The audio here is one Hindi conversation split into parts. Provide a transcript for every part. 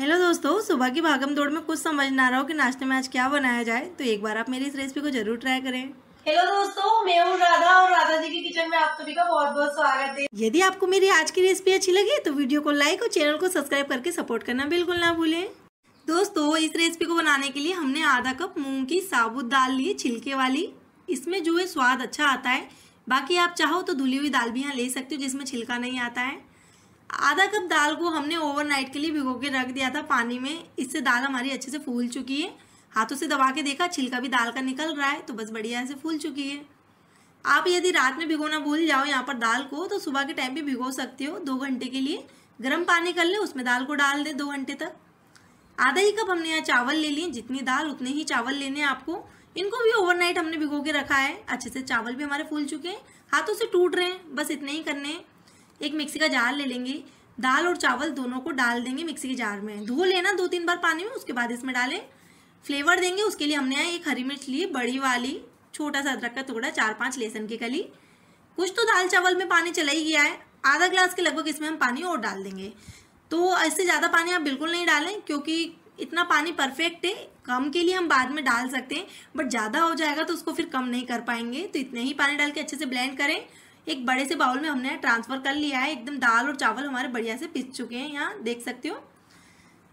हेलो दोस्तों सुबह की भागम दौड़ में कुछ समझ ना रहा हो कि नाश्ते में आज क्या बनाया जाए तो एक बार आप मेरी इस रेसिपी को जरूर ट्राई करें हेलो दोस्तों मैं हूँ राधा और राधा जी के किचन में आप सभी का बहुत बहुत स्वागत है यदि आपको मेरी आज की रेसिपी अच्छी लगी तो वीडियो को लाइक और चैनल को सब्सक्राइब करके सपोर्ट करना बिल्कुल ना भूलें दोस्तों इस रेसिपी को बनाने के लिए हमने आधा कप मूंग की साबुत दाल ली छिलके वाली इसमें जो है स्वाद अच्छा आता है बाकी आप चाहो तो धुली हुई दाल भी यहाँ ले सकते हो जिसमें छिलका नहीं आता है आधा कप दाल को हमने ओवरनाइट के लिए भिगो के रख दिया था पानी में इससे दाल हमारी अच्छे से फूल चुकी है हाथों से दबा के देखा छिलका भी दाल का निकल रहा है तो बस बढ़िया से फूल चुकी है आप यदि रात में भिगोना भूल जाओ यहाँ पर दाल को तो सुबह के टाइम भी भिगो सकते हो दो घंटे के लिए गर्म पानी कर ले उसमें दाल को डाल दे दो घंटे तक आधा ही कप हमने यहाँ चावल ले लिए जितनी दाल उतने ही चावल लेने आपको इनको भी ओवरनाइट हमने भिगो के रखा है अच्छे से चावल भी हमारे फूल चुके हैं हाथों से टूट रहे हैं बस इतने ही करने हैं एक मिक्सी का जार ले लेंगे दाल और चावल दोनों को डाल देंगे मिक्सी के जार में धो लेना दो तीन बार पानी में उसके बाद इसमें डालें फ्लेवर देंगे उसके लिए हमने यहाँ एक हरी मिर्च ली बड़ी वाली छोटा सा अदरक का टुकड़ा चार पाँच लहसन की कली कुछ तो दाल चावल में पानी चला ही गया है आधा ग्लास के लगभग इसमें हम पानी और डाल देंगे तो इससे ज़्यादा पानी आप बिल्कुल नहीं डालें क्योंकि इतना पानी परफेक्ट है कम के लिए हम बाद में डाल सकते हैं बट ज़्यादा हो जाएगा तो उसको फिर कम नहीं कर पाएंगे तो इतने ही पानी डाल के अच्छे से ब्लेंड करें एक बड़े से बाउल में हमने ट्रांसफ़र कर लिया है एकदम दाल और चावल हमारे बढ़िया से पिस चुके हैं यहाँ देख सकते हो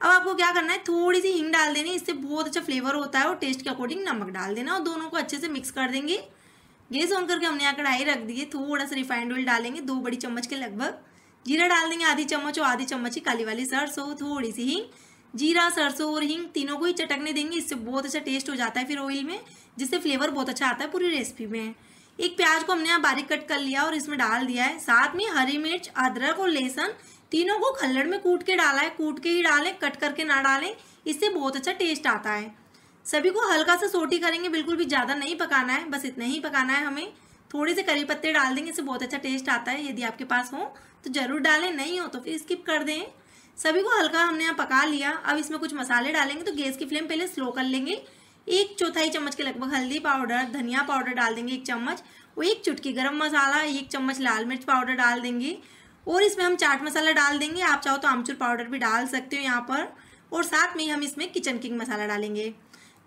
अब आपको क्या करना है थोड़ी सी हिंग डाल देनी इससे बहुत अच्छा फ्लेवर होता है और टेस्ट के अकॉर्डिंग नमक डाल देना और दोनों को अच्छे से मिक्स कर देंगे गैस ऑन करके हमने यहाँ कढ़ाई रख दी है थोड़ा सा रिफाइंड ऑयल डालेंगे दो बड़ी चम्मच के लगभग जीरा डाल देंगे आधी चम्मच और आधी चम्मच ही काली वाली सरसों थोड़ी सी हिंग जीरा सरसों और हिंग तीनों को ही चटकने देंगे इससे बहुत अच्छा टेस्ट हो जाता है फिर ऑयल में जिससे फ्लेवर बहुत अच्छा आता है पूरी रेसिपी में एक प्याज को हमने यहाँ बारीक कट कर लिया और इसमें डाल दिया है साथ में हरी मिर्च अदरक और लहसुन तीनों को खल्लड़ में कूट के डाला है कूट के ही डालें कट करके ना डालें इससे बहुत अच्छा टेस्ट आता है सभी को हल्का सा सोटी करेंगे बिल्कुल भी ज़्यादा नहीं पकाना है बस इतना ही पकाना है हमें थोड़े से करी पत्ते डाल देंगे इससे बहुत अच्छा टेस्ट आता है यदि आपके पास हो तो ज़रूर डालें नहीं हो तो फिर स्किप कर दें सभी को हल्का हमने यहाँ पका लिया अब इसमें कुछ मसाले डालेंगे तो गैस की फ्लेम पहले स्लो कर लेंगे एक चौथाई चम्मच के लगभग हल्दी पाउडर धनिया पाउडर डाल देंगे एक चम्मच और एक चुटकी गरम मसाला एक चम्मच लाल मिर्च पाउडर डाल देंगे और इसमें हम चाट मसाला डाल देंगे आप चाहो तो आमचूर पाउडर भी डाल सकते हो यहाँ पर और साथ में हम इसमें किचन किंग मसाला डालेंगे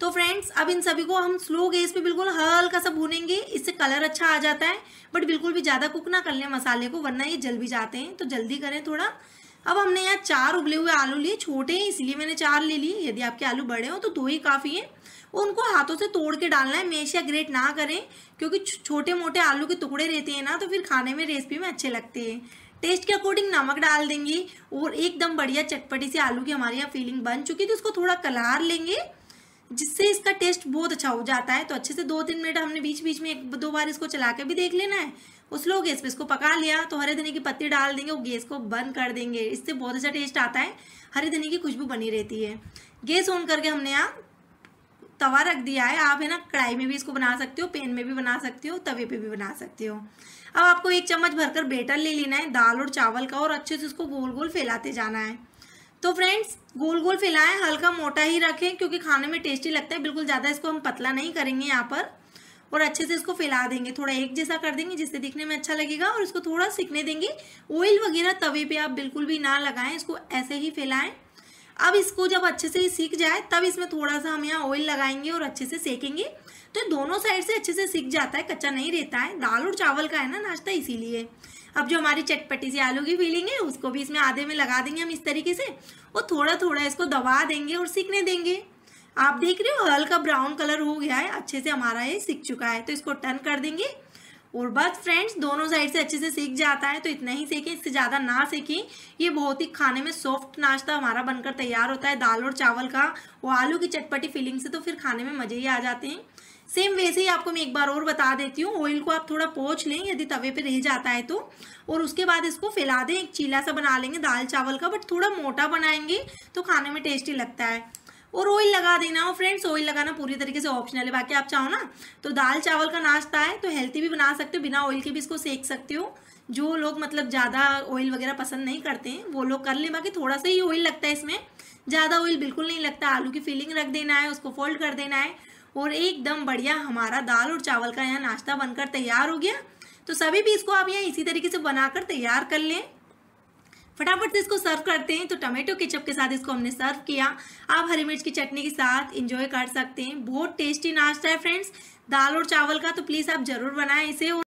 तो फ्रेंड्स अब इन सभी को हम स्लो गैस पे बिल्कुल हल्का सा भूनेंगे इससे कलर अच्छा आ जाता है बट बिल्कुल भी ज़्यादा कुक ना कर लें मसाले को वरना ये जल भी जाते हैं तो जल्दी करें थोड़ा अब हमने यहाँ चार उबले हुए आलू लिए छोटे हैं इसलिए मैंने चार ले लिए यदि आपके आलू बड़े हों तो दो ही काफ़ी हैं उनको हाथों से तोड़ के डालना है हमेशा ग्रेट ना करें क्योंकि छोटे मोटे आलू के टुकड़े रहते हैं ना तो फिर खाने में रेसिपी में अच्छे लगते हैं टेस्ट के अकॉर्डिंग नमक डाल देंगे और एकदम बढ़िया चटपटी से आलू की हमारे यहाँ फीलिंग बन चुकी तो उसको थोड़ा कलार लेंगे जिससे इसका टेस्ट बहुत अच्छा हो जाता है तो अच्छे से दो तीन मिनट हमने बीच बीच में एक दो बार इसको चला के भी देख लेना है उस लोग गैस पे इसको पका लिया तो हरे धनी की पत्ती डाल देंगे और गैस को बंद कर देंगे इससे बहुत अच्छा टेस्ट आता है हरे धनी की खुशबू बनी रहती है गैस ऑन करके हमने यहाँ तवा रख दिया है आप है ना कढ़ाई में भी इसको बना सकते हो पेन में भी बना सकते हो तवे पे भी बना सकते हो अब आपको एक चम्मच भरकर बेटर ले लेना है दाल और चावल का और अच्छे से उसको गोल गोल फैलाते जाना है तो फ्रेंड्स गोल गोल फैलाएं हल्का मोटा ही रखें क्योंकि खाने में टेस्टी लगता है बिल्कुल ज़्यादा इसको हम पतला नहीं करेंगे यहाँ पर और अच्छे से इसको फैला देंगे थोड़ा एक जैसा कर देंगे जिससे दिखने में अच्छा लगेगा और इसको थोड़ा सिकने देंगे ऑयल वगैरह तवे पे आप बिल्कुल भी ना लगाएं इसको ऐसे ही फैलाएं अब इसको जब अच्छे से सीख जाए तब इसमें थोड़ा सा हम यहाँ ऑयल लगाएंगे और अच्छे से सेकेंगे तो दोनों साइड से अच्छे से सीख जाता है कच्चा नहीं रहता है दाल और चावल का है ना नाश्ता इसीलिए अब जो हमारी चटपटी सी आलू की फीलिंग है उसको भी इसमें आधे में लगा देंगे हम इस तरीके से और थोड़ा थोड़ा इसको दबा देंगे और सीखने देंगे आप देख रहे हो हल्का ब्राउन कलर हो गया है अच्छे से हमारा ये सीख चुका है तो इसको टर्न कर देंगे और बस फ्रेंड्स दोनों साइड से अच्छे से सीख जाता है तो इतना ही सीखें इससे ज़्यादा ना सीखें ये बहुत ही खाने में सॉफ्ट नाश्ता हमारा बनकर तैयार होता है दाल और चावल का और आलू की चटपटी फीलिंग से तो फिर खाने में मज़े ही आ जाते हैं सेम वैसे ही आपको मैं एक बार और बता देती हूँ ऑयल को आप थोड़ा पोछ लें यदि तवे पे रह जाता है तो और उसके बाद इसको फैला दें एक चीला सा बना लेंगे दाल चावल का बट थोड़ा मोटा बनाएंगे तो खाने में टेस्टी लगता है और ऑयल लगा देना हो फ्रेंड्स ऑयल लगाना पूरी तरीके से ऑप्शनल है बाकी आप चाहो ना तो दाल चावल का नाश्ता है तो हेल्थी भी बना सकते हो बिना ऑयल के भी इसको सेक सकते हो जो लोग मतलब ज़्यादा ऑयल वगैरह पसंद नहीं करते हैं वो लोग कर लें बाकी थोड़ा सा ही ऑयल लगता है इसमें ज़्यादा ऑयल बिल्कुल नहीं लगता आलू की फीलिंग रख देना है उसको फोल्ड कर देना है और एकदम बढ़िया हमारा दाल और चावल का यहाँ नाश्ता बनकर तैयार हो गया तो सभी भी इसको आप यहाँ इसी तरीके से बनाकर तैयार कर लें फटाफट से इसको सर्व करते हैं तो टमाटो केचप के साथ इसको हमने सर्व किया आप हरी मिर्च की चटनी के साथ इंजॉय कर सकते हैं बहुत टेस्टी नाश्ता है फ्रेंड्स दाल और चावल का तो प्लीज़ आप ज़रूर बनाएं इसे